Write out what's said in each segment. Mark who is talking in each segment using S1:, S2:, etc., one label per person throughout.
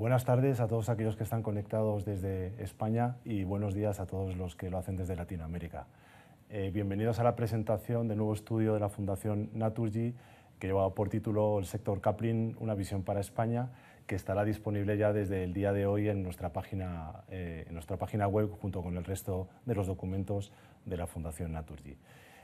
S1: Buenas tardes a todos aquellos que están conectados desde España y buenos días a todos los que lo hacen desde Latinoamérica. Eh, bienvenidos a la presentación del nuevo estudio de la Fundación Naturgy que lleva por título El sector Kaplan, una visión para España, que estará disponible ya desde el día de hoy en nuestra página, eh, en nuestra página web junto con el resto de los documentos de la Fundación Naturgy.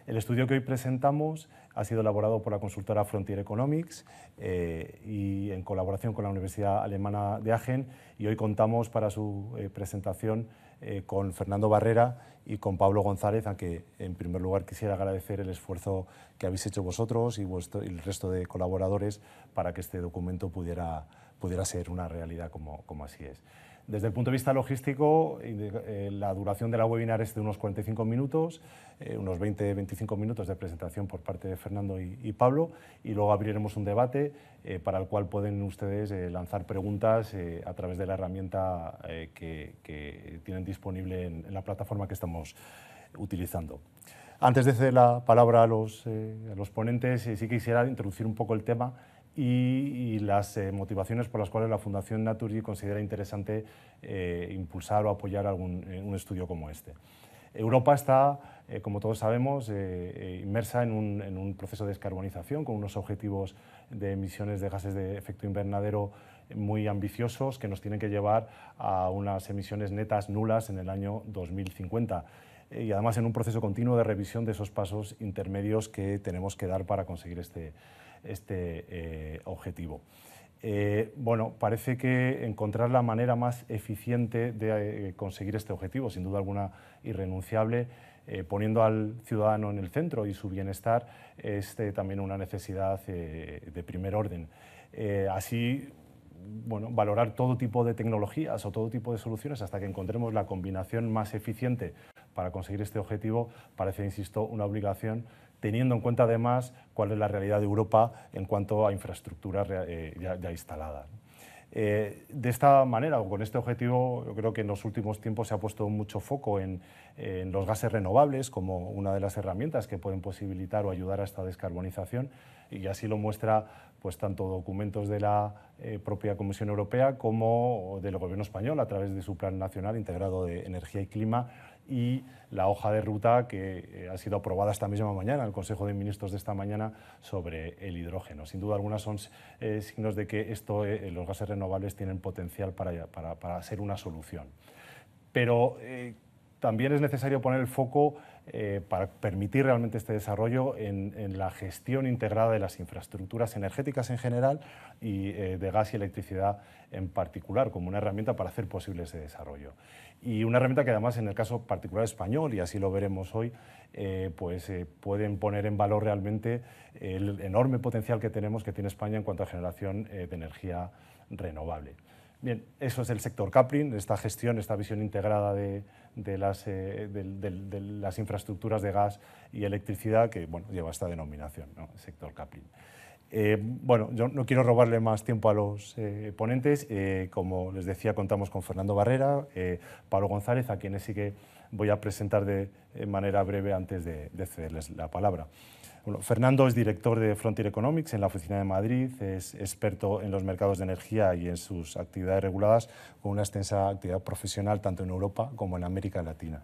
S1: El estudio que hoy presentamos ha sido elaborado por la consultora Frontier Economics eh, y en colaboración con la Universidad Alemana de Agen y hoy contamos para su eh, presentación eh, con Fernando Barrera y con Pablo González, a quien en primer lugar quisiera agradecer el esfuerzo que habéis hecho vosotros y, el resto de colaboradores para que este documento pudiera, ser una realidad como, como así es. Desde el punto de vista logístico, eh, la duración de la webinar es de unos 45 minutos, eh, unos 20-25 minutos de presentación por parte de Fernando y, Pablo, y luego abriremos un debate eh, para el cual pueden ustedes lanzar preguntas a través de la herramienta que, tienen disponible en, la plataforma que estamos utilizando. Antes de ceder la palabra a a los ponentes, sí quisiera introducir un poco el tema y, las eh, motivaciones por las cuales la Fundación Naturgy considera interesante eh, impulsar o apoyar algún, eh, un estudio como este. Europa está, como todos sabemos, inmersa en un, en un, proceso de descarbonización con unos objetivos de emisiones de gases de efecto invernadero muy ambiciosos que nos tienen que llevar a unas emisiones netas nulas en el año 2050 y además en un proceso continuo de revisión de esos pasos intermedios que tenemos que dar para conseguir este, este eh, objetivo. Eh, bueno, parece que encontrar la manera más eficiente de eh, conseguir este objetivo, sin duda alguna irrenunciable, poniendo al ciudadano en el centro y su bienestar, es también una necesidad de primer orden. así, bueno, valorar todo tipo de tecnologías o todo tipo de soluciones hasta que encontremos la combinación más eficiente para conseguir este objetivo parece, insisto, una obligación teniendo en cuenta además cuál es la realidad de Europa en cuanto a infraestructuras eh, ya, ya, instaladas. Eh, de esta manera, o con este objetivo, yo creo que en los últimos tiempos se ha puesto mucho foco en, los gases renovables como una de las herramientas que pueden posibilitar o ayudar a esta descarbonización y así lo muestra pues tanto documentos de la eh, propia Comisión Europea como del Gobierno español a través de su Plan Nacional Integrado de Energía y Clima y la hoja de ruta que eh, ha sido aprobada esta misma mañana, el Consejo de Ministros de esta mañana, sobre el hidrógeno. Sin duda alguna son eh, signos de que esto, eh, los gases renovables tienen potencial para, para, para ser una solución. Pero también es necesario poner el foco eh, para permitir realmente este desarrollo en, la gestión integrada de las infraestructuras energéticas en general y eh, de gas y electricidad en particular, como una herramienta para hacer posible ese desarrollo. Y una herramienta que además en el caso particular español, y así lo veremos hoy, eh, pues pueden poner en valor realmente el enorme potencial que tenemos, que tiene España en cuanto a generación de energía renovable. Bien, eso es el sector Caprin, esta gestión, esta visión integrada de, eh, de las, infraestructuras de gas y electricidad, que lleva esta denominación, sector Caplin. Eh, bueno, yo no quiero robarle más tiempo a los eh, ponentes. como les decía, contamos con Fernando Barrera, Pablo González, a quienes sí que voy a presentar de manera breve antes de, de cederles la palabra. Fernando es director de Frontier Economics en la oficina de Madrid, es experto en los mercados de energía y en sus actividades reguladas, con una extensa actividad profesional tanto en Europa como en América Latina.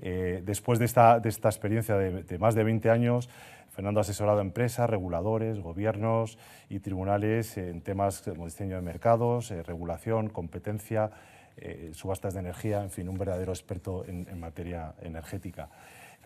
S1: Eh, después de esta, experiencia de, más de 20 años, Fernando ha asesorado a empresas, reguladores, gobiernos y tribunales en temas como diseño de mercados, eh, regulación, competencia, eh, subastas de energía, en fin, un verdadero experto en materia energética.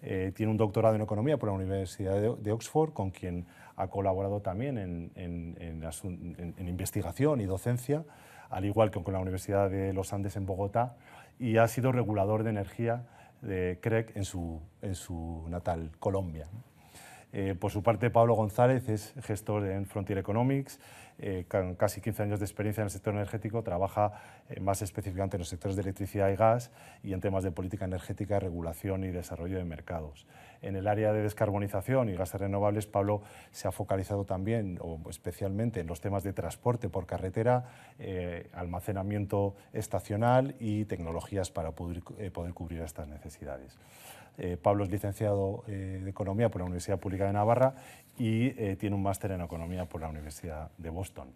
S1: Eh, tiene un doctorado en economía por la Universidad de, Oxford, con quien ha colaborado también en, investigación y docencia, al igual que con la Universidad de los Andes en Bogotá, y ha sido regulador de energía de CREC en su natal Colombia. Eh, por su parte, Pablo González es gestor en Frontier Economics, eh, con casi 15 años de experiencia en el sector energético, trabaja eh, más específicamente en los sectores de electricidad y gas y en temas de política energética, regulación y desarrollo de mercados. En el área de descarbonización y gases renovables, Pablo se ha focalizado también, o especialmente, en los temas de transporte por carretera, almacenamiento estacional y tecnologías para poder cubrir estas necesidades. Eh, Pablo es licenciado eh, de Economía por la Universidad Pública de Navarra y eh, tiene un máster en Economía por la Universidad de Boston.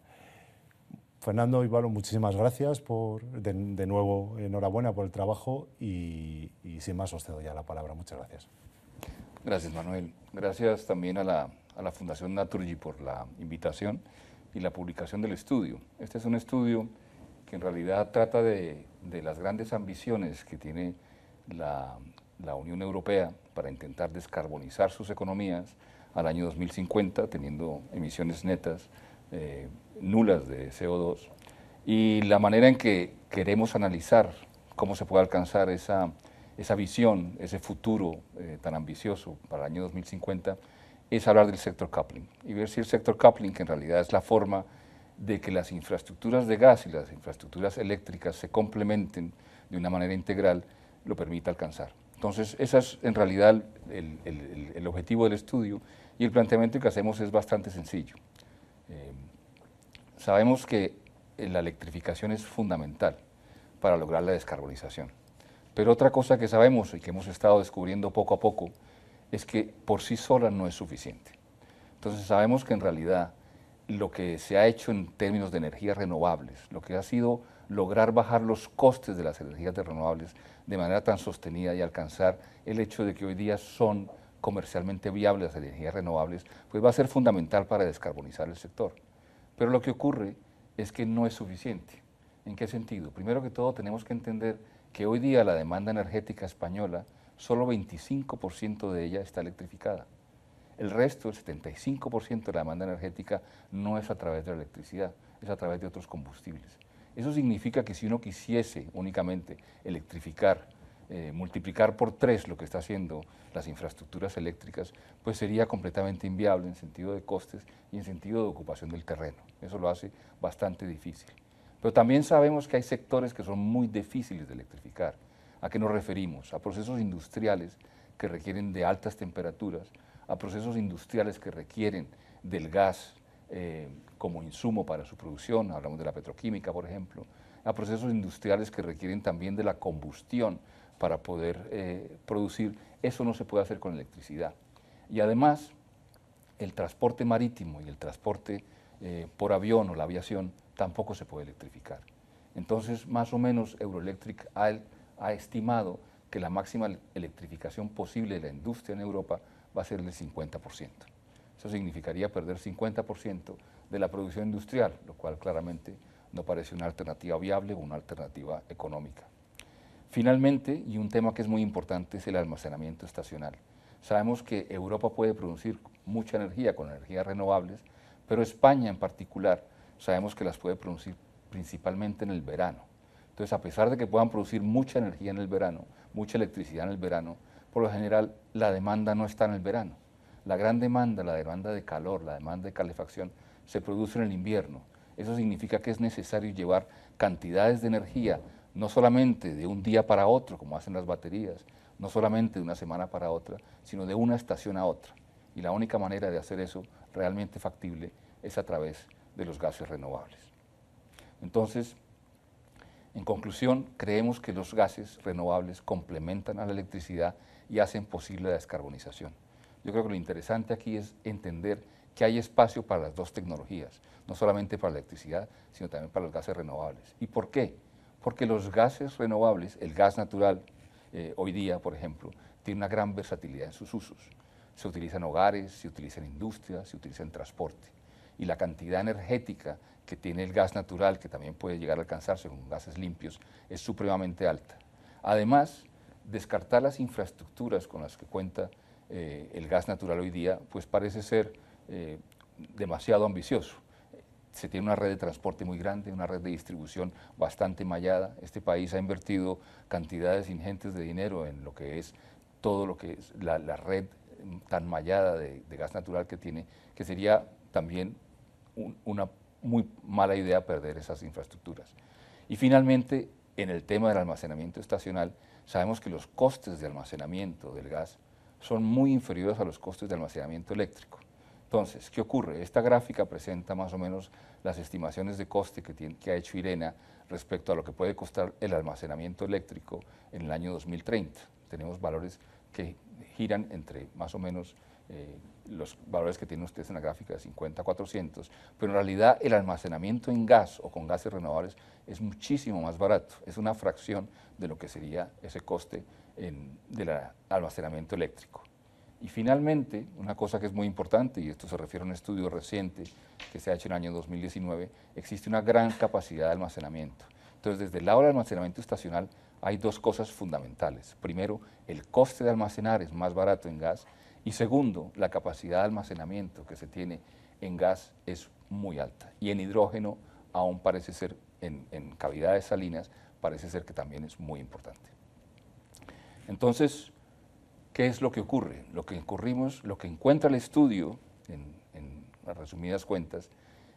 S1: Fernando Pablo, muchísimas gracias por, de, nuevo, enhorabuena por el trabajo y, sin más os cedo ya la palabra. Muchas gracias.
S2: Gracias, Manuel. Gracias también a la, a la Fundación Naturgy por la invitación y la publicación del estudio. Este es un estudio que en realidad trata de las grandes ambiciones que tiene la la Unión Europea para intentar descarbonizar sus economías al año 2050, teniendo emisiones netas eh, nulas de CO2, y la manera en que queremos analizar cómo se puede alcanzar esa, esa visión, ese futuro eh, tan ambicioso para el año 2050, es hablar del sector coupling y ver si el sector coupling, que en realidad es la forma de que las infraestructuras de gas y las infraestructuras eléctricas se complementen de una manera integral, lo permite alcanzar. Entonces, ese es en realidad el, objetivo del estudio y el planteamiento que hacemos es bastante sencillo. Eh, sabemos que eh, la electrificación es fundamental para lograr la descarbonización. Pero otra cosa que sabemos y que hemos estado descubriendo poco a poco es que por sí sola no es suficiente. Entonces sabemos que en realidad lo que se ha hecho en términos de energías renovables, lo que ha sido lograr bajar los costes de las energías renovables de manera tan sostenida y alcanzar el hecho de que hoy día son comercialmente viables las energías renovables, pues va a ser fundamental para descarbonizar el sector. Pero lo que ocurre es que no es suficiente. ¿En qué sentido? Primero que todo tenemos que entender que hoy día la demanda energética española, solo 25% de ella está electrificada. El resto, el 75% de la demanda energética, no es a través de la electricidad, es a través de otros combustibles. Eso significa que si uno quisiese únicamente electrificar, eh, multiplicar por tres lo que está haciendo las infraestructuras eléctricas, pues sería completamente inviable en sentido de costes y en sentido de ocupación del terreno. Eso lo hace bastante difícil. Pero también sabemos que hay sectores que son muy difíciles de electrificar. ¿A qué nos referimos? A procesos industriales que requieren de altas temperaturas, a procesos industriales que requieren del gas, eh, como insumo para su producción, hablamos de la petroquímica, por ejemplo, a procesos industriales que requieren también de la combustión para poder eh, producir, eso no se puede hacer con electricidad. Y además, el transporte marítimo y el transporte eh, por avión o la aviación tampoco se puede electrificar. Entonces, más o menos, Euroelectric ha estimado que la máxima electrificación posible de la industria en Europa va a ser del 50%. Eso significaría perder 50% de la producción industrial, lo cual claramente no parece una alternativa viable o una alternativa económica. Finalmente, y un tema que es muy importante, es el almacenamiento estacional. Sabemos que Europa puede producir mucha energía con energías renovables, pero España en particular sabemos que las puede producir principalmente en el verano. Entonces, a pesar de que puedan producir mucha energía en el verano, mucha electricidad en el verano, por lo general la demanda no está en el verano. La gran demanda, la demanda de calor, la demanda de calefacción, se produce en el invierno. Eso significa que es necesario llevar cantidades de energía, no solamente de un día para otro, como hacen las baterías, no solamente de una semana para otra, sino de una estación a otra. Y la única manera de hacer eso realmente factible es a través de los gases renovables. Entonces, en conclusión, creemos que los gases renovables complementan a la electricidad y hacen posible la descarbonización. Yo creo que lo interesante aquí es entender que hay espacio para las dos tecnologías, no solamente para la electricidad, sino también para los gases renovables. ¿Y por qué? Porque los gases renovables, el gas natural, eh, hoy día, por ejemplo, tiene una gran versatilidad en sus usos. Se utiliza en hogares, se utiliza en industria, se utiliza en transporte. Y la cantidad energética que tiene el gas natural, que también puede llegar a alcanzarse con gases limpios, es supremamente alta. Además, descartar las infraestructuras con las que cuenta eh, el gas natural hoy día, pues parece ser eh, demasiado ambicioso. Se tiene una red de transporte muy grande, una red de distribución bastante mallada. Este país ha invertido cantidades ingentes de dinero en lo que es todo lo que es la, red mm, tan mallada de, gas natural que tiene, que sería también una muy mala idea perder esas infraestructuras. Y finalmente, en el tema del almacenamiento estacional, sabemos que los costes de almacenamiento del gas son muy inferiores a los costes de almacenamiento eléctrico. Entonces, ¿qué ocurre? Esta gráfica presenta más o menos las estimaciones de coste que, ha hecho IRENA respecto a lo que puede costar el almacenamiento eléctrico en el año 2030. Tenemos valores que giran entre más o menos eh, los valores que tiene ustedes en la gráfica de 50 a 400, pero en realidad el almacenamiento en gas o con gases renovables es muchísimo más barato, es una fracción de lo que sería ese coste del almacenamiento eléctrico. Y finalmente, una cosa que es muy importante, y esto se refiere a un estudio reciente que se ha hecho en el año 2019, existe una gran capacidad de almacenamiento. Entonces, desde el lado del almacenamiento estacional hay dos cosas fundamentales. Primero, el coste de almacenar es más barato en gas y segundo, la capacidad de almacenamiento que se tiene en gas es muy alta. Y en hidrógeno aún parece ser, en cavidades salinas, parece ser que también es muy importante. Entonces, ¿qué es lo que ocurre? Lo que ocurrimos, lo que encuentra el estudio, en, resumidas cuentas,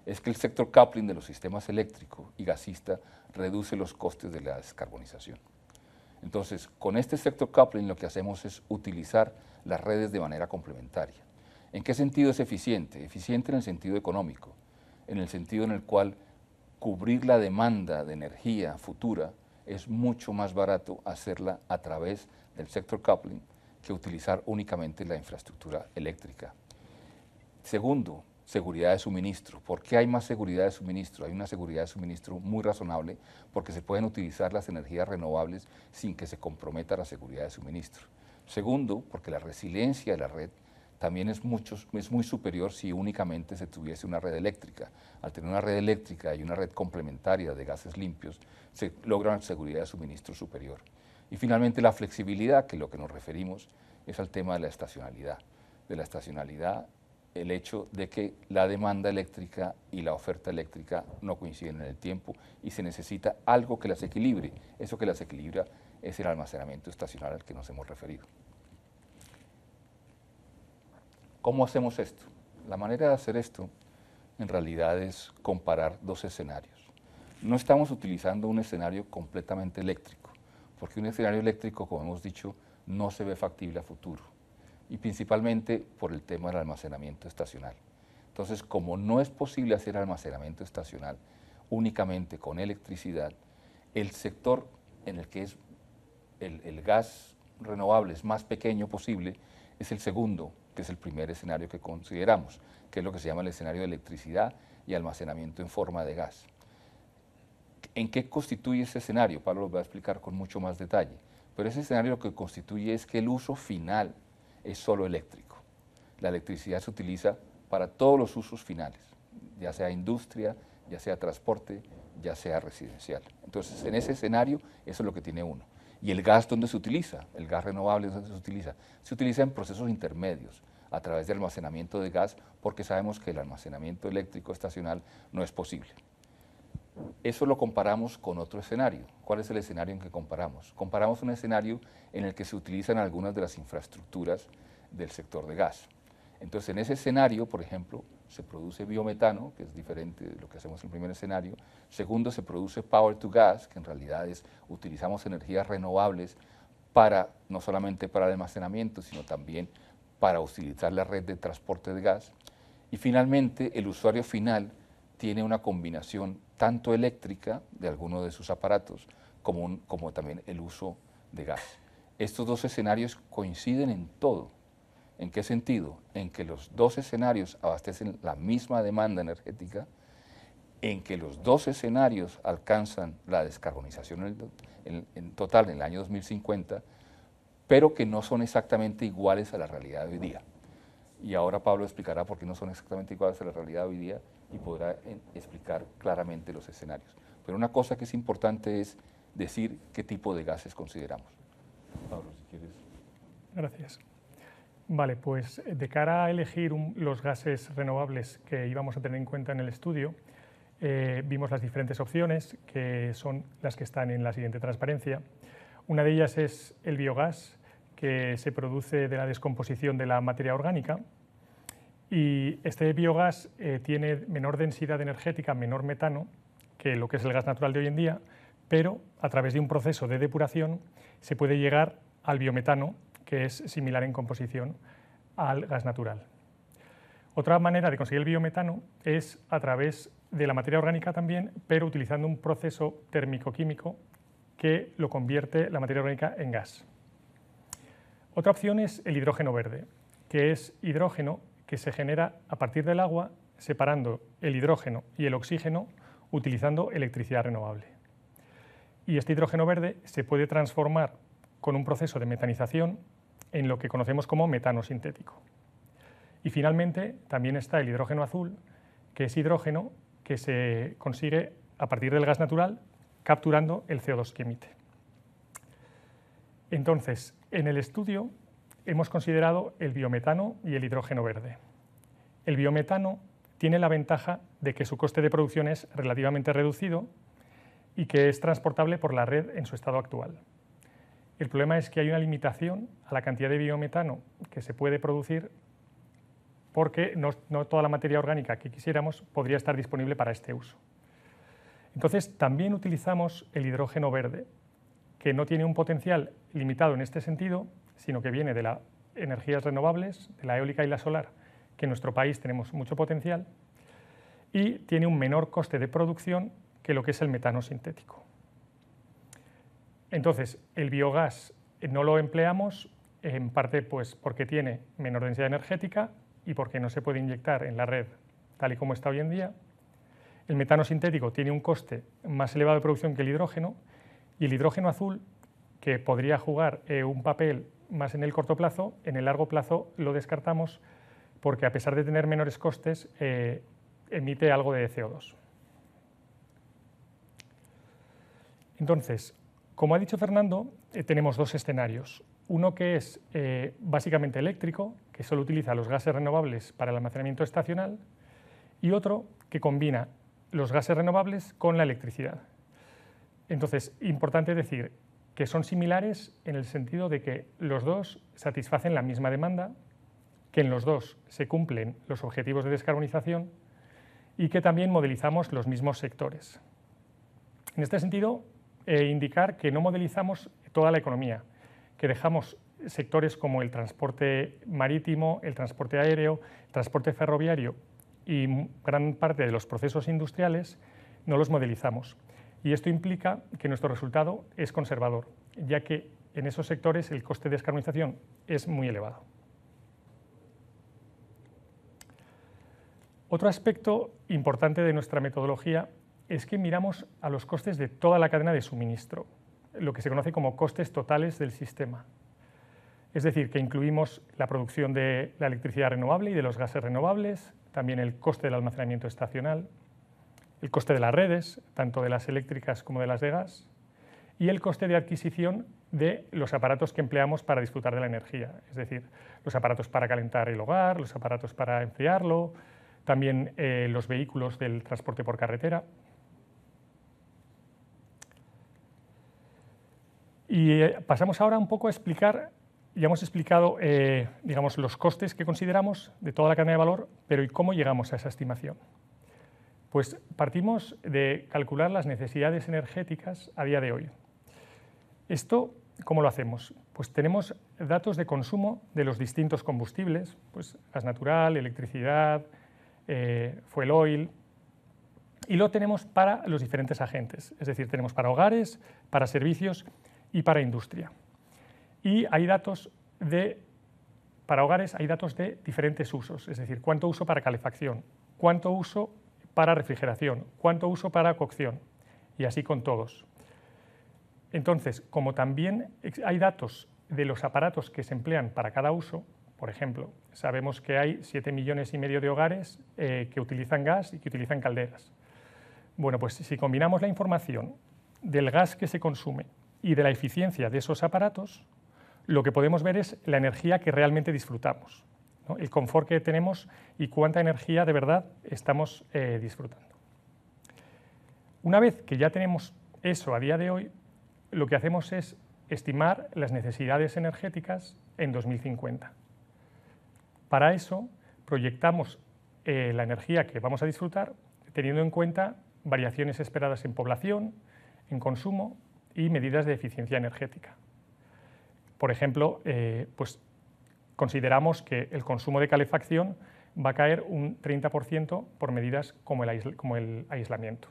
S2: es que el sector coupling de los sistemas eléctrico y gasista reduce los costes de la descarbonización. Entonces, con este sector coupling lo que hacemos es utilizar las redes de manera complementaria. ¿En qué sentido es eficiente? Eficiente en el sentido económico, en el sentido en el cual cubrir la demanda de energía futura es mucho más barato hacerla a través del sector coupling que utilizar únicamente la infraestructura eléctrica. Segundo, seguridad de suministro. ¿Por qué hay más seguridad de suministro? Hay una seguridad de suministro muy razonable porque se pueden utilizar las energías renovables sin que se comprometa la seguridad de suministro. Segundo, porque la resiliencia de la red también es, mucho, es muy superior si únicamente se tuviese una red eléctrica. Al tener una red eléctrica y una red complementaria de gases limpios, se logra una seguridad de suministro superior. Y finalmente la flexibilidad, que lo que nos referimos es al tema de la estacionalidad. De la estacionalidad, el hecho de que la demanda eléctrica y la oferta eléctrica no coinciden en el tiempo y se necesita algo que las equilibre. Eso que las equilibra es el almacenamiento estacional al que nos hemos referido. ¿Cómo hacemos esto? La manera de hacer esto en realidad es comparar dos escenarios. No estamos utilizando un escenario completamente eléctrico porque un escenario eléctrico, como hemos dicho, no se ve factible a futuro, y principalmente por el tema del almacenamiento estacional. Entonces, como no es posible hacer almacenamiento estacional únicamente con electricidad, el sector en el que es el, el gas renovable es más pequeño posible es el segundo, que es el primer escenario que consideramos, que es lo que se llama el escenario de electricidad y almacenamiento en forma de gas en qué constituye ese escenario. Pablo lo va a explicar con mucho más detalle. Pero ese escenario lo que constituye es que el uso final es solo eléctrico. La electricidad se utiliza para todos los usos finales, ya sea industria, ya sea transporte, ya sea residencial. Entonces, en ese escenario, eso es lo que tiene uno. ¿Y el gas dónde se utiliza? El gas renovable dónde se utiliza. Se utiliza en procesos intermedios, a través de almacenamiento de gas, porque sabemos que el almacenamiento eléctrico estacional no es posible. Eso lo comparamos con otro escenario. ¿Cuál es el escenario en que comparamos? Comparamos un escenario en el que se utilizan algunas de las infraestructuras del sector de gas. Entonces, en ese escenario, por ejemplo, se produce biometano, que es diferente de lo que hacemos en el primer escenario. Segundo, se produce power to gas, que en realidad es utilizamos energías renovables para no solamente para el almacenamiento, sino también para utilizar la red de transporte de gas. Y finalmente, el usuario final tiene una combinación tanto eléctrica de alguno de sus aparatos como, también el uso de gas. Estos dos escenarios coinciden en todo. ¿En qué sentido? En que los dos escenarios abastecen la misma demanda energética, en que los dos escenarios alcanzan la descarbonización en total en el año 2050, pero que no son exactamente iguales a la realidad de hoy día. Y ahora Pablo explicará por qué no son exactamente iguales a la realidad de hoy día y podrá eh, explicar claramente los escenarios. Pero una cosa que es importante es decir qué tipo de gases consideramos. Pablo, si quieres.
S3: Gracias. Vale, pues de cara a elegir los gases renovables que íbamos a tener en cuenta en el estudio, eh, vimos las diferentes opciones, que son las que están en la siguiente transparencia. Una de ellas es el biogás, que se produce de la descomposición de la materia orgánica, y este biogás eh, tiene menor densidad energética, menor metano que lo que es el gas natural de hoy en día, pero a través de un proceso de depuración se puede llegar al biometano, que es similar en composición al gas natural. Otra manera de conseguir el biometano es a través de la materia orgánica también, pero utilizando un proceso térmico-químico que lo convierte la materia orgánica en gas. Otra opción es el hidrógeno verde, que es hidrógeno que se genera a partir del agua separando el hidrógeno y el oxígeno utilizando electricidad renovable. Y este hidrógeno verde se puede transformar con un proceso de metanización en lo que conocemos como metano sintético. Y finalmente también está el hidrógeno azul, que es hidrógeno que se consigue a partir del gas natural capturando el CO2 que emite. Entonces, en el estudio hemos considerado el biometano y el hidrógeno verde. El biometano tiene la ventaja de que su coste de producción es relativamente reducido y que es transportable por la red en su estado actual. El problema es que hay una limitación a la cantidad de biometano que se puede producir porque no, toda la materia orgánica que quisiéramos podría estar disponible para este uso. Entonces, también utilizamos el hidrógeno verde, que no tiene un potencial limitado en este sentido, sino que viene de las energías renovables, de la eólica y la solar, que en nuestro país tenemos mucho potencial, y tiene un menor coste de producción que lo que es el metano sintético. Entonces, el biogás eh, no lo empleamos en parte pues, porque tiene menor densidad energética y porque no se puede inyectar en la red tal y como está hoy en día. El metano sintético tiene un coste más elevado de producción que el hidrógeno y el hidrógeno azul, que podría jugar eh, un papel más en el corto plazo, en el largo plazo lo descartamos porque a pesar de tener menores costes, eh, emite algo de CO2. Entonces, como ha dicho Fernando, eh, tenemos dos escenarios. Uno que es eh, básicamente eléctrico, que solo utiliza los gases renovables para el almacenamiento estacional, y otro que combina los gases renovables con la electricidad. Entonces, importante decir, que son similares en el sentido de que los dos satisfacen la misma demanda, que en los dos se cumplen los objetivos de descarbonización y que también modelizamos los mismos sectores. En este sentido, eh, indicar que no modelizamos toda la economía, que dejamos sectores como el transporte marítimo, el transporte aéreo, transporte ferroviario y gran parte de los procesos industriales no los modelizamos. Y esto implica que nuestro resultado es conservador, ya que en esos sectores el coste de descarbonización es muy elevado. Otro aspecto importante de nuestra metodología es que miramos a los costes de toda la cadena de suministro, lo que se conoce como costes totales del sistema. Es decir, que incluimos la producción de la electricidad renovable y de los gases renovables, también el coste del almacenamiento estacional, el coste de las redes, tanto de las eléctricas como de las de gas, y el coste de adquisición de los aparatos que empleamos para disfrutar de la energía, es decir, los aparatos para calentar el hogar, los aparatos para enfriarlo, también eh, los vehículos del transporte por carretera. Y eh, pasamos ahora un poco a explicar, ya hemos explicado eh, digamos, los costes que consideramos de toda la cadena de valor, pero ¿y cómo llegamos a esa estimación? Pues partimos de calcular las necesidades energéticas a día de hoy. Esto, ¿cómo lo hacemos? Pues tenemos datos de consumo de los distintos combustibles, pues gas natural, electricidad, eh, fuel oil, y lo tenemos para los diferentes agentes, es decir, tenemos para hogares, para servicios y para industria. Y hay datos de, para hogares hay datos de diferentes usos, es decir, cuánto uso para calefacción, cuánto uso para refrigeración, cuánto uso para cocción y así con todos. Entonces, como también hay datos de los aparatos que se emplean para cada uso, por ejemplo, sabemos que hay 7 millones y medio de hogares eh, que utilizan gas y que utilizan calderas. Bueno, pues si combinamos la información del gas que se consume y de la eficiencia de esos aparatos, lo que podemos ver es la energía que realmente disfrutamos el confort que tenemos y cuánta energía de verdad estamos eh, disfrutando. Una vez que ya tenemos eso a día de hoy, lo que hacemos es estimar las necesidades energéticas en 2050. Para eso proyectamos eh, la energía que vamos a disfrutar teniendo en cuenta variaciones esperadas en población, en consumo y medidas de eficiencia energética. Por ejemplo, eh, pues consideramos que el consumo de calefacción va a caer un 30% por medidas como el, aislamiento.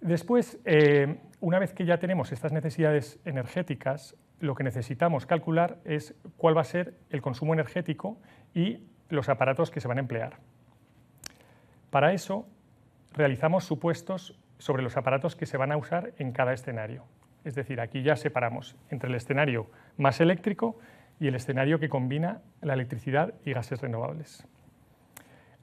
S3: Después, eh, una vez que ya tenemos estas necesidades energéticas, lo que necesitamos calcular es cuál va a ser el consumo energético y los aparatos que se van a emplear. Para eso, realizamos supuestos sobre los aparatos que se van a usar en cada escenario. Es decir, aquí ya separamos entre el escenario más eléctrico y el escenario que combina la electricidad y gases renovables.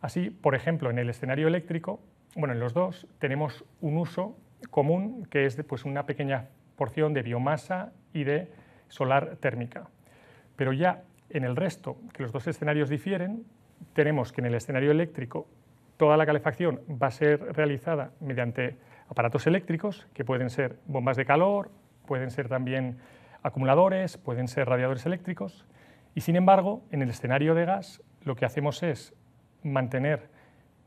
S3: Así, por ejemplo, en el escenario eléctrico, bueno, en los dos tenemos un uso común que es pues, una pequeña porción de biomasa y de solar térmica. Pero ya en el resto, que los dos escenarios difieren, tenemos que en el escenario eléctrico toda la calefacción va a ser realizada mediante aparatos eléctricos, que pueden ser bombas de calor, pueden ser también acumuladores, pueden ser radiadores eléctricos. Y sin embargo, en el escenario de gas, lo que hacemos es mantener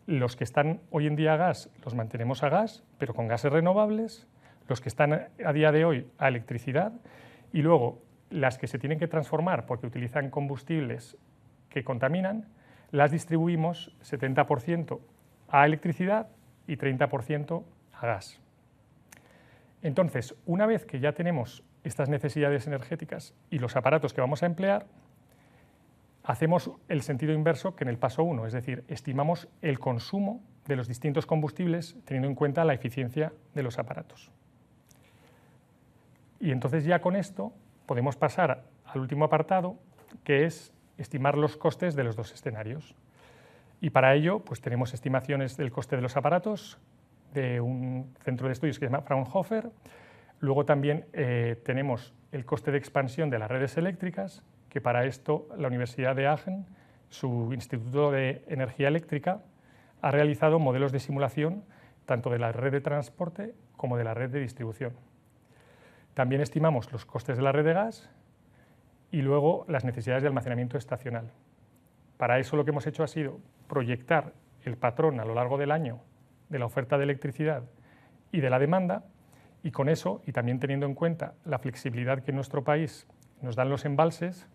S3: los que están hoy en día a gas, los mantenemos a gas, pero con gases renovables, los que están a día de hoy a electricidad, y luego las que se tienen que transformar porque utilizan combustibles que contaminan, las distribuimos 70% a electricidad y 30% gas. Entonces, una vez que ya tenemos estas necesidades energéticas y los aparatos que vamos a emplear, hacemos el sentido inverso que en el paso 1, es decir, estimamos el consumo de los distintos combustibles teniendo en cuenta la eficiencia de los aparatos. Y entonces ya con esto podemos pasar al último apartado, que es estimar los costes de los dos escenarios. Y para ello, pues tenemos estimaciones del coste de los aparatos, de un centro de estudios que se llama Fraunhofer. Luego también eh, tenemos el coste de expansión de las redes eléctricas, que para esto la Universidad de Aachen, su Instituto de Energía Eléctrica, ha realizado modelos de simulación tanto de la red de transporte como de la red de distribución. También estimamos los costes de la red de gas y luego las necesidades de almacenamiento estacional. Para eso lo que hemos hecho ha sido proyectar el patrón a lo largo del año de la oferta de electricidad y de la demanda, y con eso, y también teniendo en cuenta la flexibilidad que en nuestro país nos dan los embalses,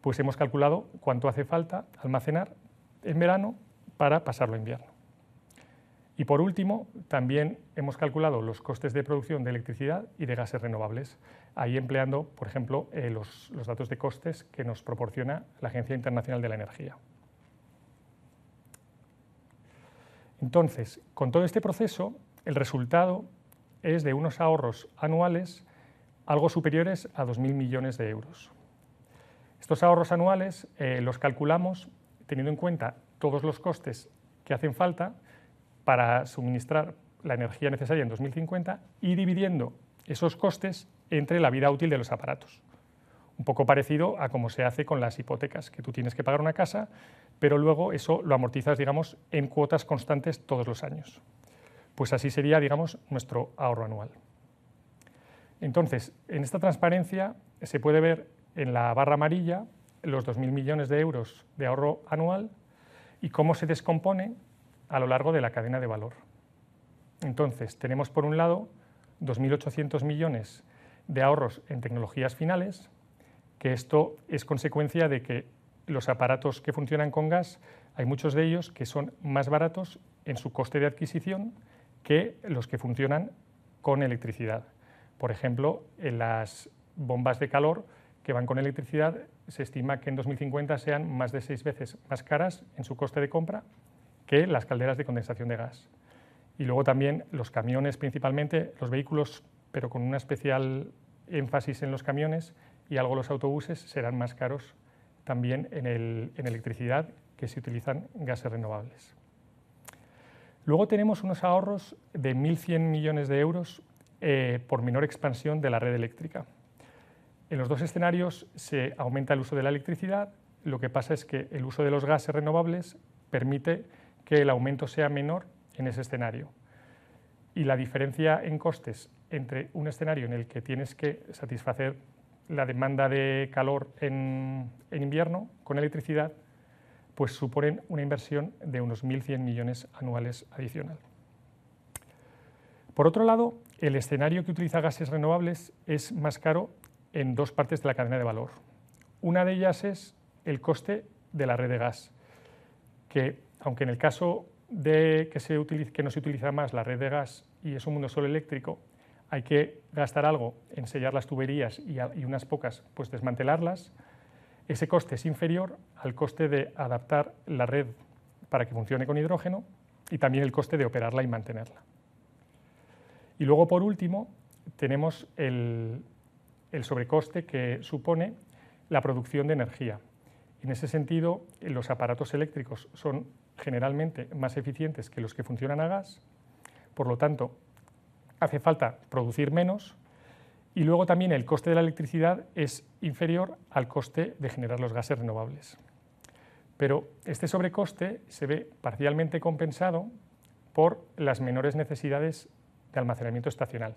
S3: pues hemos calculado cuánto hace falta almacenar en verano para pasarlo a invierno. Y por último, también hemos calculado los costes de producción de electricidad y de gases renovables, ahí empleando, por ejemplo, eh, los datos de costes que nos proporciona la Agencia Internacional de la Energía. Entonces, con todo este proceso, el resultado es de unos ahorros anuales algo superiores a 2.000 millones de euros. Estos ahorros anuales eh, los calculamos teniendo en cuenta todos los costes que hacen falta para suministrar la energía necesaria en 2050 y dividiendo esos costes entre la vida útil de los aparatos un poco parecido a como se hace con las hipotecas, que tú tienes que pagar una casa, pero luego eso lo amortizas, digamos, en cuotas constantes todos los años. Pues así sería, digamos, nuestro ahorro anual. Entonces, en esta transparencia se puede ver en la barra amarilla los 2.000 millones de euros de ahorro anual y cómo se descompone a lo largo de la cadena de valor. Entonces, tenemos por un lado 2.800 millones de ahorros en tecnologías finales, que esto es consecuencia de que los aparatos que funcionan con gas, hay muchos de ellos que son más baratos en su coste de adquisición que los que funcionan con electricidad. Por ejemplo, en las bombas de calor que van con electricidad se estima que en 2050 sean más de seis veces más caras en su coste de compra que las calderas de condensación de gas. Y luego también los camiones principalmente, los vehículos, pero con una especial énfasis en los camiones, y algo los autobuses serán más caros también en, electricidad que si utilizan gases renovables. Luego tenemos unos ahorros de 1.100 millones de euros eh, por menor expansión de la red eléctrica. En los dos escenarios se aumenta el uso de la electricidad, lo que pasa es que el uso de los gases renovables permite que el aumento sea menor en ese escenario. Y la diferencia en costes entre un escenario en el que tienes que satisfacer la demanda de calor en, en invierno con electricidad, pues suponen una inversión de unos 1.100 millones anuales adicional. Por otro lado, el escenario que utiliza gases renovables es más caro en dos partes de la cadena de valor. Una de ellas es el coste de la red de gas, que aunque en el caso de que, se utilice, que no se utiliza más la red de gas y es un mundo solo eléctrico, hay que gastar algo en sellar las tuberías y, unas pocas pues desmantelarlas. Ese coste es inferior al coste de adaptar la red para que funcione con hidrógeno y también el coste de operarla y mantenerla. Y luego, por último, tenemos el sobrecoste que supone la producción de energía. En ese sentido, los aparatos eléctricos son generalmente más eficientes que los que funcionan a gas, por lo tanto, hace falta producir menos y luego también el coste de la electricidad es inferior al coste de generar los gases renovables. Pero este sobrecoste se ve parcialmente compensado por las menores necesidades de almacenamiento estacional.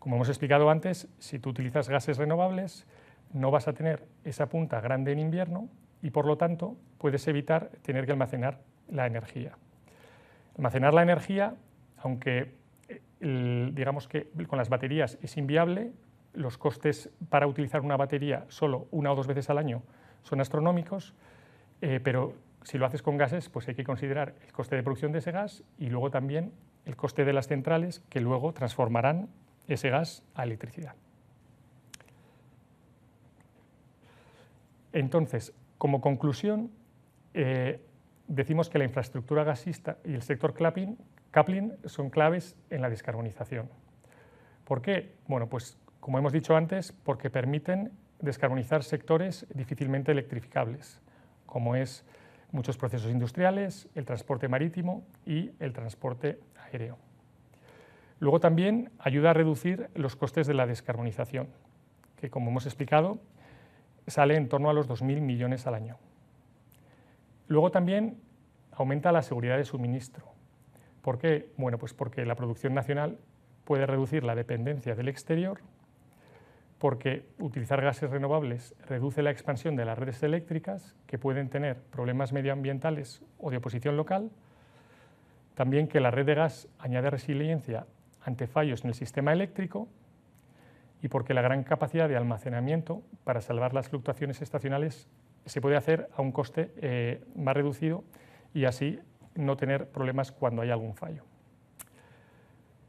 S3: Como hemos explicado antes, si tú utilizas gases renovables, no vas a tener esa punta grande en invierno y por lo tanto puedes evitar tener que almacenar la energía. Almacenar la energía, aunque digamos que con las baterías es inviable, los costes para utilizar una batería solo una o dos veces al año son astronómicos, eh, pero si lo haces con gases, pues hay que considerar el coste de producción de ese gas y luego también el coste de las centrales que luego transformarán ese gas a electricidad. Entonces, como conclusión, eh, decimos que la infraestructura gasista y el sector clapping Kaplan son claves en la descarbonización. ¿Por qué? Bueno, pues como hemos dicho antes, porque permiten descarbonizar sectores difícilmente electrificables, como es muchos procesos industriales, el transporte marítimo y el transporte aéreo. Luego también ayuda a reducir los costes de la descarbonización, que como hemos explicado, sale en torno a los 2.000 millones al año. Luego también aumenta la seguridad de suministro, ¿Por qué? Bueno, pues porque la producción nacional puede reducir la dependencia del exterior, porque utilizar gases renovables reduce la expansión de las redes eléctricas, que pueden tener problemas medioambientales o de oposición local, también que la red de gas añade resiliencia ante fallos en el sistema eléctrico y porque la gran capacidad de almacenamiento para salvar las fluctuaciones estacionales se puede hacer a un coste eh, más reducido y así no tener problemas cuando hay algún fallo.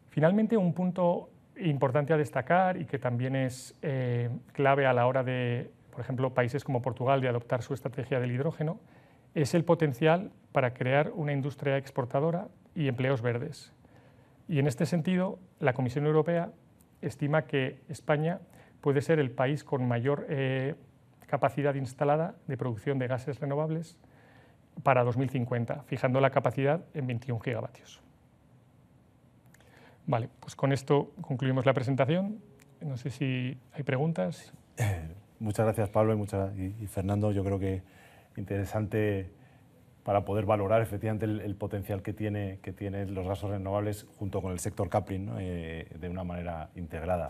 S3: Finalmente, un punto importante a destacar y que también es eh, clave a la hora de, por ejemplo, países como Portugal de adoptar su estrategia del hidrógeno, es el potencial para crear una industria exportadora y empleos verdes. Y en este sentido, la Comisión Europea estima que España puede ser el país con mayor eh, capacidad instalada de producción de gases renovables para 2050, fijando la capacidad en 21 gigavatios. Vale, pues con esto concluimos la presentación. No sé si hay
S1: preguntas. Eh, muchas gracias, Pablo, y, muchas, y, Fernando. Yo creo que interesante para poder valorar efectivamente el, potencial que tiene que tienen los gasos renovables junto con el sector Caprin eh, de una manera integrada.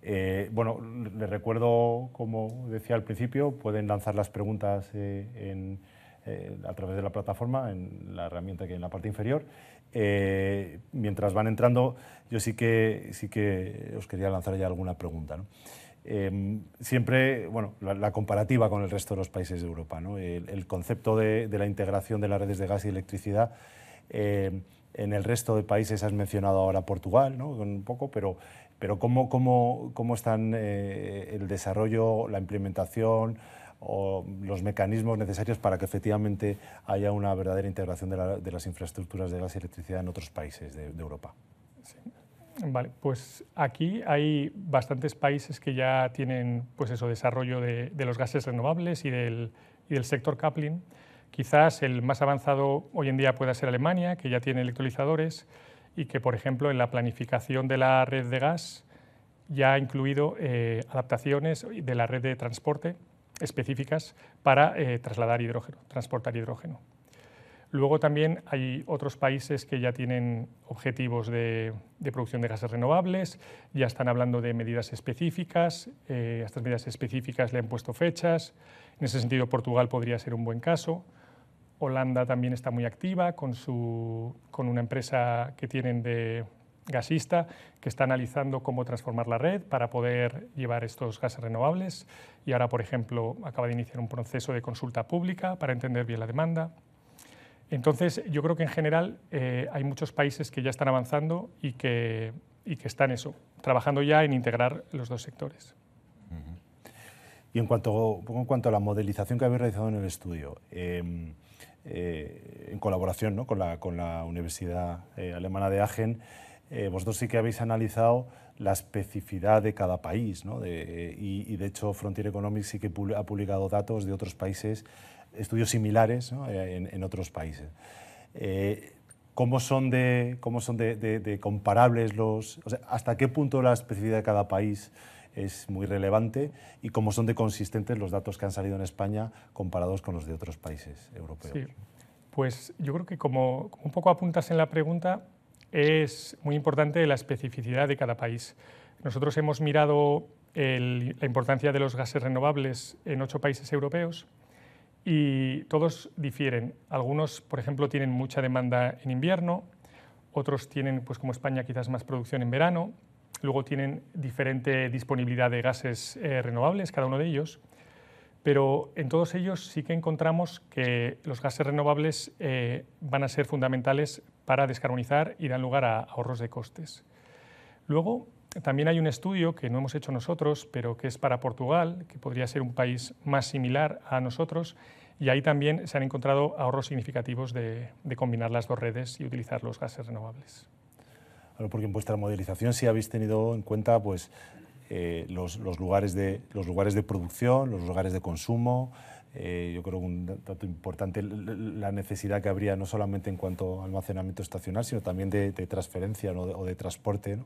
S1: Eh, bueno, les recuerdo, como decía al principio, pueden lanzar las preguntas en eh, a través de la plataforma, en la herramienta que hay en la parte inferior. Eh, mientras van entrando, yo sí que, sí que os quería lanzar ya alguna pregunta. Em, siempre, bueno, la, comparativa con el resto de los países de Europa, el, concepto de, la integración de las redes de gas y electricidad. Em, en el resto de países has mencionado ahora Portugal, ¿no? un poco, pero, pero ¿cómo, cómo, están eh, el desarrollo, la implementación, o los mecanismos necesarios para que efectivamente haya una verdadera integración de, las infraestructuras de gas y electricidad en otros países de, Europa. Sí.
S3: Vale, pues aquí hay bastantes países que ya tienen pues eso, desarrollo de, los gases renovables y del, y del sector coupling. Quizás el más avanzado hoy en día pueda ser Alemania, que ya tiene electrolizadores y que, por ejemplo, en la planificación de la red de gas ya ha incluido eh, adaptaciones de la red de transporte específicas para eh, trasladar hidrógeno, transportar hidrógeno. Luego también hay otros países que ya tienen objetivos de, producción de gases renovables, ya están hablando de medidas específicas, eh, a estas medidas específicas le han puesto fechas, en ese sentido Portugal podría ser un buen caso, Holanda también está muy activa con, su, con una empresa que tienen de, gasista que está analizando cómo transformar la red para poder llevar estos gases renovables y ahora, por ejemplo, acaba de iniciar un proceso de consulta pública para entender bien la demanda. Entonces, yo creo que en general eh, hay muchos países que ya están avanzando y que, y que están eso, trabajando ya en integrar los dos sectores.
S1: Y en cuanto, en cuanto a la modelización que habéis realizado en el estudio, em, eh, en colaboración ¿no? con, la, Universidad eh, Alemana de Agen, eh, vosotros sí que habéis analizado la especificidad de cada país, ¿no? y, de hecho Frontier Economics sí que ha publicado datos de otros países, estudios similares eh, en, otros países. Eh, ¿Cómo son de, cómo son de, comparables los... O sea, ¿Hasta qué punto la especificidad de cada país es muy relevante y cómo son de consistentes los datos que han salido en España comparados con los de otros países europeos.
S3: Sí. Pues yo creo que como, un poco apuntas en la pregunta, es muy importante la especificidad de cada país. Nosotros hemos mirado la importancia de los gases renovables en ocho países europeos y todos difieren. Algunos, por ejemplo, tienen mucha demanda en invierno, otros tienen, pues como España, quizás más producción en verano, luego tienen diferente disponibilidad de gases eh, renovables, cada uno de ellos pero en todos ellos sí que encontramos que los gases renovables eh, van a ser fundamentales para descarbonizar y dan lugar a ahorros de costes. Luego, también hay un estudio que no hemos hecho nosotros, pero que es para Portugal, que podría ser un país más similar a nosotros, y ahí también se han encontrado ahorros significativos de, combinar las dos redes y utilizar los gases renovables
S1: porque en vuestra modelización sí habéis tenido en cuenta pues, eh, los, los, lugares de, los lugares de producción, los lugares de consumo. Eh, yo creo que un dato importante, la necesidad que habría no solamente en cuanto a almacenamiento estacional, sino también de, transferencia o de transporte,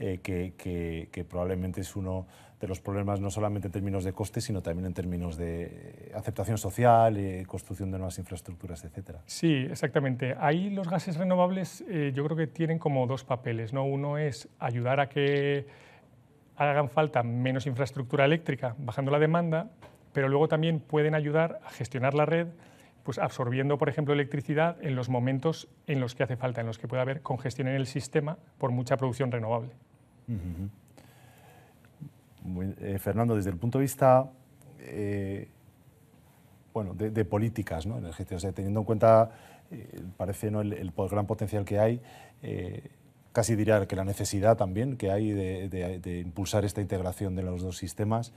S1: eh, que, probablemente es uno de los problemas no solamente en términos de coste, sino también en términos de aceptación social, eh, construcción de nuevas infraestructuras, etc.
S3: Sí, exactamente. Ahí los gases renovables yo creo que tienen como dos papeles. ¿no? Uno es ayudar a que hagan falta menos infraestructura eléctrica bajando la demanda, pero luego también pueden ayudar a gestionar la red, pues absorbiendo, por ejemplo, electricidad en los momentos en los que hace falta, en los que puede haber congestión en el sistema por mucha producción renovable.
S1: Eh, Fernando, desde el punto de vista eh, bueno, de, políticas ¿no? energéticas, teniendo en cuenta, eh, parece el, gran potencial que hay, casi diría que la necesidad también que hay de, impulsar esta integración de los dos sistemas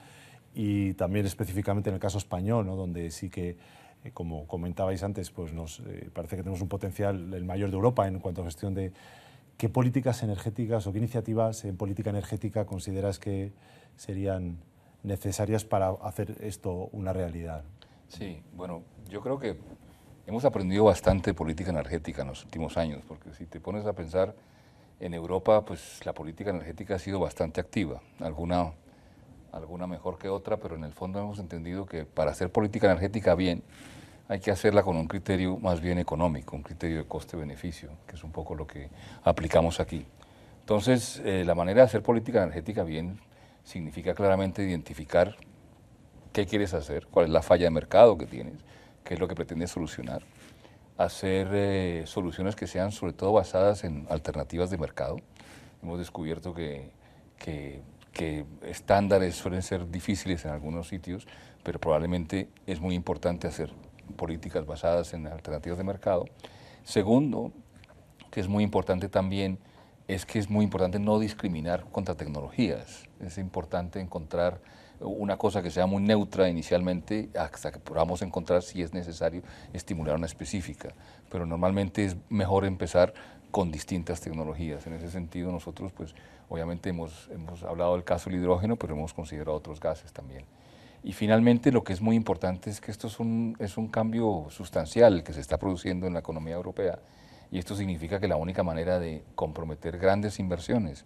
S1: y también específicamente en el caso español, donde sí que, eh, como comentabais antes, pues nos eh, parece que tenemos un potencial el mayor de Europa en cuanto a gestión de qué políticas energéticas o qué iniciativas en política energética consideras que serían necesarias para hacer esto una realidad.
S2: Sí, bueno, yo creo que hemos aprendido bastante política energética en los últimos años, porque si te pones a pensar, en Europa, pues la política energética ha sido bastante activa, alguna, alguna mejor que otra, pero en el fondo hemos entendido que para hacer política energética bien, hay que hacerla con un criterio más bien económico, un criterio de coste-beneficio, que es un poco lo que aplicamos aquí. Entonces, eh, la manera de hacer política energética bien significa claramente identificar qué quieres hacer, cuál es la falla de mercado que tienes, qué es lo que pretendes solucionar hacer eh, soluciones que sean sobre todo basadas en alternativas de mercado. Hemos descubierto que, que, que, estándares suelen ser difíciles en algunos sitios, pero probablemente es muy importante hacer políticas basadas en alternativas de mercado. Segundo, que es muy importante también, es que es muy importante no discriminar contra tecnologías. Es importante encontrar una cosa que sea muy neutra inicialmente hasta que podamos encontrar si es necesario estimular una específica. Pero normalmente es mejor empezar con distintas tecnologías. En ese sentido nosotros pues obviamente hemos, hemos hablado del caso del hidrógeno, pero hemos considerado otros gases también. Y finalmente lo que es muy importante es que esto es un, es un cambio sustancial que se está produciendo en la economía europea. Y esto significa que la única manera de comprometer grandes inversiones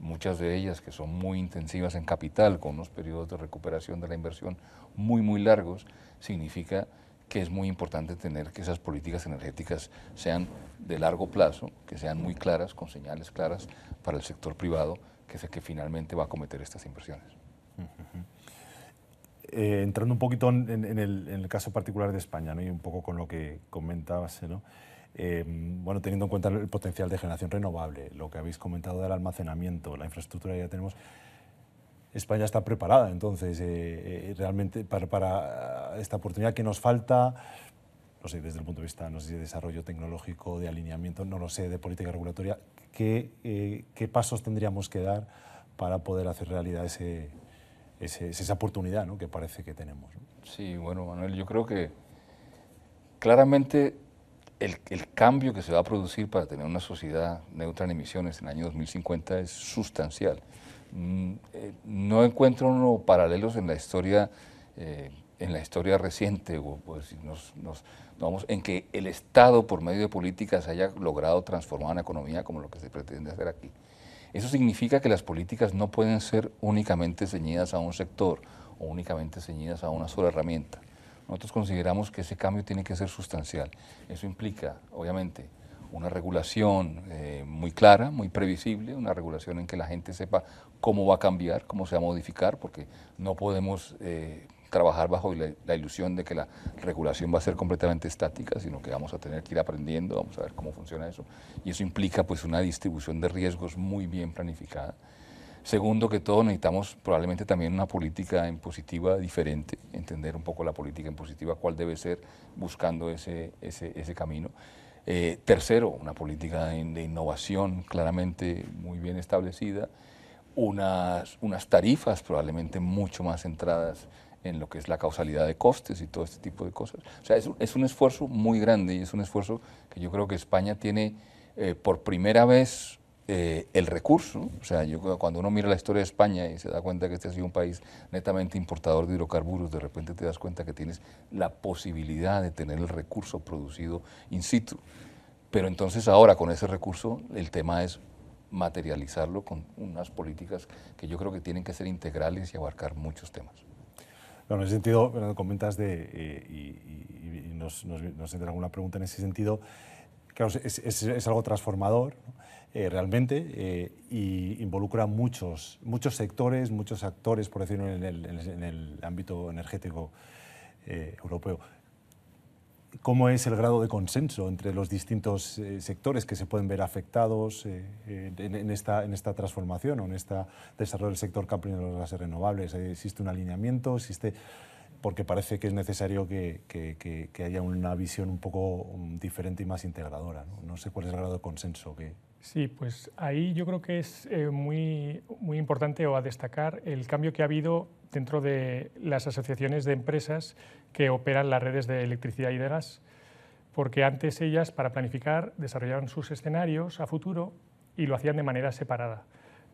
S2: muchas de ellas que son muy intensivas en capital, con unos periodos de recuperación de la inversión muy, muy largos, significa que es muy importante tener que esas políticas energéticas sean de largo plazo, que sean muy claras, con señales claras para el sector privado, que es el que finalmente va a cometer estas inversiones. Eh, entrando un poquito en, el, caso particular de España, y un
S1: poco con lo que comentabas, ¿no? Em, bueno, teniendo en cuenta el potencial de generación renovable, lo que habéis comentado del almacenamiento, la infraestructura que ya tenemos, España está preparada entonces eh, eh, realmente para, ah, esta oportunidad que nos falta, no sé, desde el punto de vista, no sé, de desarrollo tecnológico, de alineamiento, no lo sé, de política regulatoria, ¿qué, eh, qué pasos tendríamos que dar para poder hacer realidad ese,
S2: esa oportunidad ¿no? que parece que tenemos? Sí, bueno, Manuel, yo creo que claramente el, cambio que se va a producir para tener una sociedad neutra en emisiones en el año 2050 es sustancial. Mm, eh, no encuentro paralelos en la historia, eh, en la historia reciente, en que el Estado por medio de políticas haya logrado transformar una economía como lo que se pretende hacer aquí. Eso significa que las políticas no pueden ser únicamente ceñidas a un sector o únicamente ceñidas a una sola herramienta. Nosotros consideramos que ese cambio tiene que ser sustancial. Eso implica, obviamente, una regulación eh, muy clara, muy previsible, una regulación en que la gente sepa cómo va a cambiar, cómo se va a modificar, porque no podemos eh, trabajar bajo la, la, ilusión de que la regulación va a ser completamente estática, sino que vamos a tener que ir aprendiendo, vamos a ver cómo funciona eso. Y eso implica pues una distribución de riesgos muy bien planificada Segundo, que todos necesitamos probablemente también una política impositiva diferente, entender un poco la política impositiva, cuál debe ser buscando ese, ese, ese camino. Eh, tercero, una política de, innovación claramente muy bien establecida, unas, unas tarifas probablemente mucho más centradas en lo que es la causalidad de costes y todo este tipo de cosas. O sea, es un, es un esfuerzo muy grande y es un esfuerzo que yo creo que España tiene eh, por primera vez eh, el recurso. O sea, yo, cuando uno mira la historia de España y se da cuenta que este ha sido un país netamente importador de hidrocarburos, de repente te das cuenta que tienes la posibilidad de tener el recurso producido in situ. Pero entonces ahora con ese recurso el tema es materializarlo con unas políticas que yo creo que tienen que ser integrales y abarcar muchos temas.
S1: Bueno, en ese sentido, comentas de, eh,
S2: y, nos,
S1: nos, entra alguna pregunta en ese sentido, claro, es, es algo transformador. ¿no? Eh, realmente eh, y involucra muchos, muchos sectores, muchos actores, por decirlo, en el, ámbito energético eh, europeo. ¿Cómo es el grado de consenso entre los distintos sectores que se pueden ver afectados en, esta, en esta transformación o en este desarrollo del sector caprino de las renovables? ¿Existe un alineamiento? ¿Existe.? porque parece que es necesario que, haya una visión un poco um, diferente y más integradora. No, sé cuál es el grado de consenso que... Sí,
S3: pues ahí yo creo que es eh, muy, muy importante o a destacar el cambio que ha habido dentro de las asociaciones de empresas que operan las redes de electricidad y de gas, porque antes ellas para planificar desarrollaban sus escenarios a futuro y lo hacían de manera separada,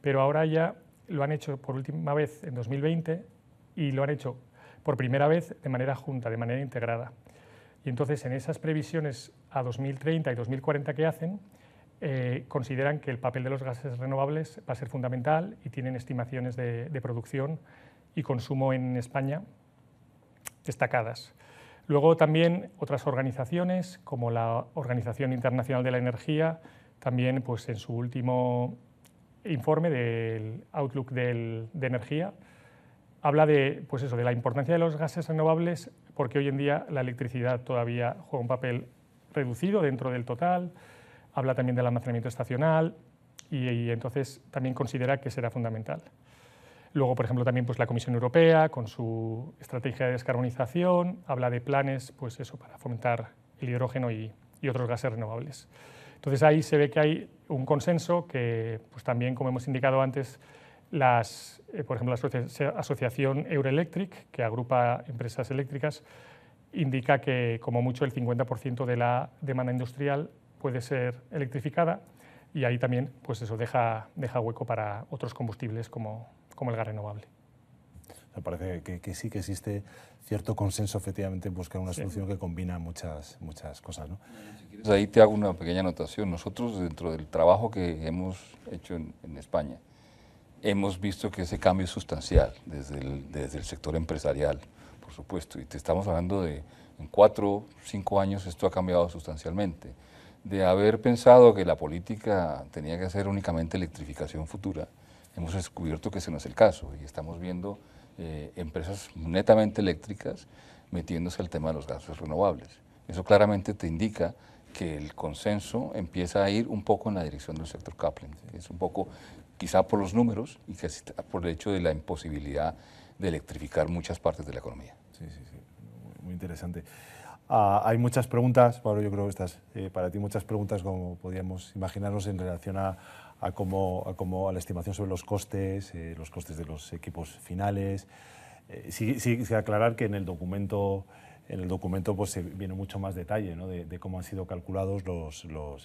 S3: pero ahora ya lo han hecho por última vez en 2020 y lo han hecho por primera vez de manera junta, de manera integrada. Y entonces en esas previsiones a 2030 y 2040 que hacen, eh, consideran que el papel de los gases renovables va a ser fundamental y tienen estimaciones de, producción y consumo en España destacadas. Luego también otras organizaciones como la Organización Internacional de la Energía, también pues, en su último informe del Outlook de Energía, habla de, pues eso, de la importancia de los gases renovables, porque hoy en día la electricidad todavía juega un papel reducido dentro del total, habla también del almacenamiento estacional y, entonces también considera que será fundamental. Luego, por ejemplo, también pues, la Comisión Europea, con su estrategia de descarbonización, habla de planes pues, eso, para fomentar el hidrógeno y, y otros gases renovables. Entonces ahí se ve que hay un consenso que pues, también, como hemos indicado antes, las, eh, por ejemplo, la Asociación Euroelectric, que agrupa empresas eléctricas, indica que como mucho el 50% de la demanda industrial puede ser electrificada y ahí también pues eso deja, deja hueco para otros combustibles como, como el gas renovable.
S1: Me parece que, sí que existe cierto consenso efectivamente en buscar una solución que combina muchas,
S2: muchas cosas. ¿no? Si quieres, ahí te hago una pequeña anotación. Nosotros dentro del trabajo que hemos hecho en, en España, hemos visto que ese cambio es sustancial desde el, desde el sector empresarial, por supuesto, y te estamos hablando de en cuatro, cinco años esto ha cambiado sustancialmente. De haber pensado que la política tenía que hacer únicamente electrificación futura, hemos descubierto que ese no es el caso y estamos viendo eh, empresas netamente eléctricas metiéndose al tema de los gases renovables. Eso claramente te indica que el consenso empieza a ir un poco en la dirección del sector Kaplan. Es un poco quizá por los números y por el hecho de la imposibilidad de electrificar muchas partes de la economía. Sí, sí, sí,
S1: muy interesante. Ah, hay muchas preguntas, Pablo, yo creo que estas, eh, para ti muchas preguntas como podríamos imaginarnos en relación a, cómo, a, cómo, a la estimación sobre los costes, eh, los costes de los equipos finales. Eh, sí, sí, aclarar que en el documento en el documento pues, viene mucho más detalle de, cómo han sido calculados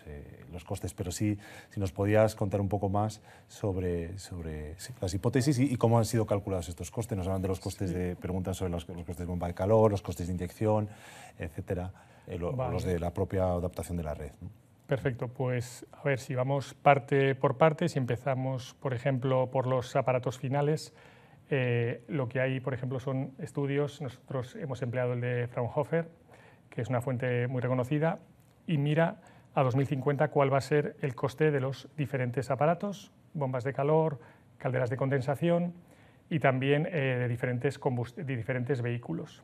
S1: eh, los, costes, pero sí, si nos podías contar un poco más sobre, sobre las hipótesis y, cómo han sido calculados estos costes. Nos hablan de los costes de, preguntas sobre los, costes de bomba de calor, los costes de inyección, etcétera, eh, los de la propia adaptación de la red.
S3: Perfecto, pues a ver si vamos parte por parte, si empezamos, por ejemplo, por los aparatos finales. Eh, lo que hay, por ejemplo, son estudios, nosotros hemos empleado el de Fraunhofer, que es una fuente muy reconocida, y mira a 2050 cuál va a ser el coste de los diferentes aparatos, bombas de calor, calderas de condensación y también eh, de, diferentes de diferentes vehículos.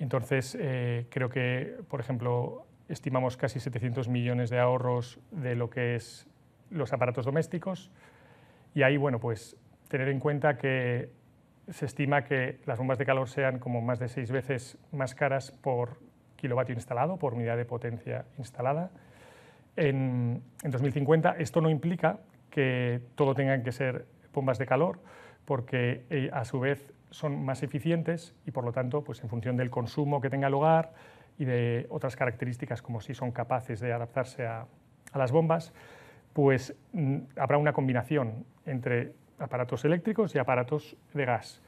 S3: Entonces, eh, creo que, por ejemplo, estimamos casi 700 millones de ahorros de lo que es los aparatos domésticos. Y ahí, bueno, pues tener en cuenta que se estima que las bombas de calor sean como más de seis veces más caras por kilovatio instalado, por unidad de potencia instalada. En, 2050 esto no implica que todo tenga que ser bombas de calor, porque eh, a su vez son más eficientes y por lo tanto, pues en función del consumo que tenga lugar y de otras características como si son capaces de adaptarse a, a las bombas, pues mm, habrá una combinación entre aparatos eléctricos y aparatos de gas.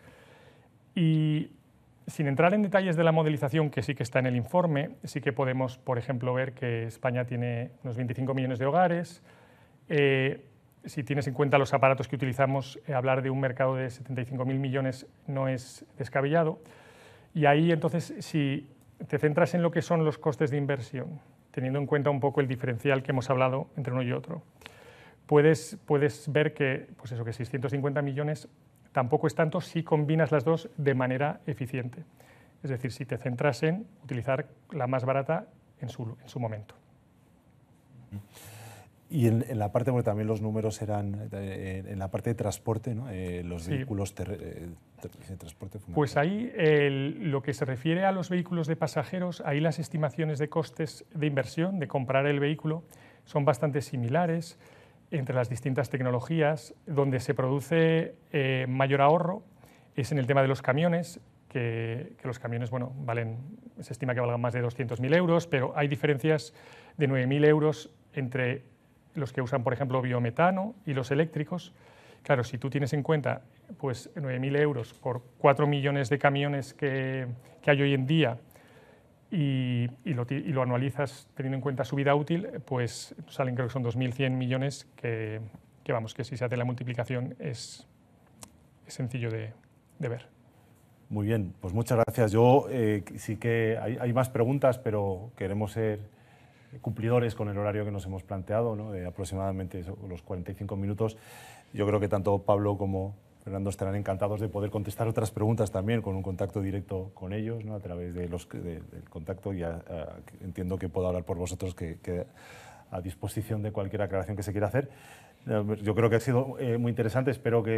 S3: Y sin entrar en detalles de la modelización, que sí que está en el informe, sí que podemos, por ejemplo, ver que España tiene unos 25 millones de hogares. Eh, si tienes en cuenta los aparatos que utilizamos, eh, hablar de un mercado de 75.000 millones no es descabellado. Y ahí, entonces, si te centras en lo que son los costes de inversión, teniendo en cuenta un poco el diferencial que hemos hablado entre uno y otro, puedes, puedes ver que, pues eso, que 650 millones tampoco es tanto si combinas las dos de manera eficiente. Es decir, si te centras en utilizar la más barata en su, en su momento.
S1: Y en, la parte, porque también los números eran eh, en la parte de transporte, ¿no? Eh, los vehículos eh, de transporte. Pues
S3: ahí lo que se refiere a los vehículos de pasajeros, ahí las estimaciones de costes de inversión, de comprar el vehículo, son bastante similares entre las distintas tecnologías, donde se produce eh, mayor ahorro es en el tema de los camiones, que, los camiones, bueno, valen, se estima que valgan más de 200.000 euros, pero hay diferencias de 9.000 euros entre los que usan, por ejemplo, biometano y los eléctricos. Claro, si tú tienes en cuenta pues 9.000 euros por 4 millones de camiones que hay hoy en día y, lo, anualizas teniendo en cuenta su vida útil, pues salen creo que son 2.100 millones que, vamos, que si se hace la multiplicación es, es sencillo de, ver.
S1: Muy bien, pues muchas gracias. Yo eh, sí que hay, más preguntas, pero queremos ser cumplidores con el horario que nos hemos planteado, de aproximadamente los 45 minutos. Yo creo que tanto Pablo como, Fernando, estarán encantados de poder contestar otras preguntas también con un contacto directo con ellos, ¿no? a través de los, del contacto. Y entiendo que puedo hablar por vosotros, que, que, a disposición de cualquier aclaración que se quiera hacer. Eh, yo creo que ha sido eh, muy interesante, espero que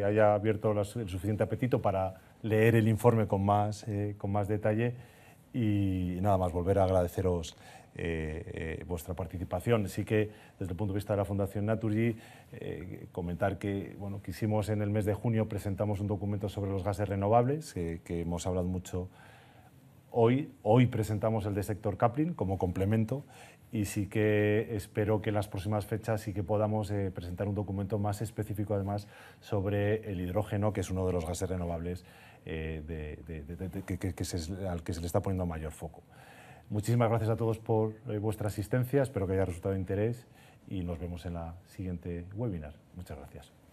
S1: eh, haya abierto el suficiente apetito para leer el informe con más, con más detalle y nada más volver a agradeceros eh, eh, vuestra participación. Sí que desde el punto de vista de la Fundación Naturgy, eh, comentar que bueno, quisimos en el mes de junio presentamos un documento sobre los gases renovables, que hemos hablado mucho hoy. Hoy presentamos el de sector Kaplan como complemento y sí que espero que en las próximas fechas sí que podamos presentar un documento más específico además sobre el hidrógeno, que es uno de los gases renovables al que se le está poniendo mayor foco. Muchísimas gracias a todos por eh, vuestra asistencia, espero que haya resultado de interés y nos vemos en la siguiente
S2: webinar. Muchas gracias.